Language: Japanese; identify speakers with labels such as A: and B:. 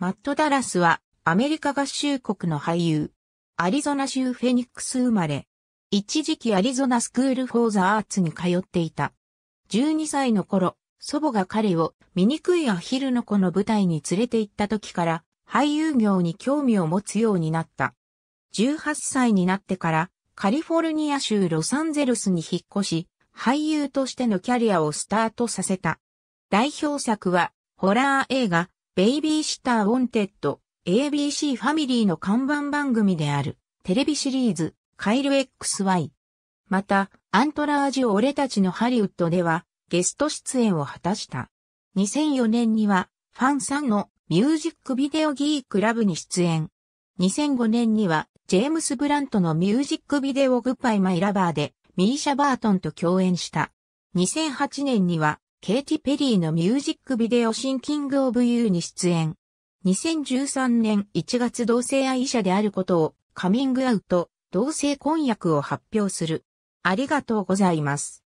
A: マット・ダラスはアメリカ合衆国の俳優。アリゾナ州フェニックス生まれ。一時期アリゾナスクール・フォー・ザ・アーツに通っていた。12歳の頃、祖母が彼を醜いアヒルの子の舞台に連れて行った時から俳優業に興味を持つようになった。18歳になってからカリフォルニア州ロサンゼルスに引っ越し、俳優としてのキャリアをスタートさせた。代表作はホラー映画ベイビーシッター・ウォンテッド、ABC ファミリーの看板番組である、テレビシリーズ、カイル XY。また、アントラージュ俺たちのハリウッドでは、ゲスト出演を果たした。2004年には、ファンさんのミュージックビデオギークラブに出演。2005年には、ジェームス・ブラントのミュージックビデオグッバイ・マイ・ラバーで、ミーシャ・バートンと共演した。2008年には、ケイティ・ペリーのミュージックビデオシンキング・オブ・ユーに出演。2013年1月同性愛者であることをカミングアウト、同性婚約を発表する。ありがとうございます。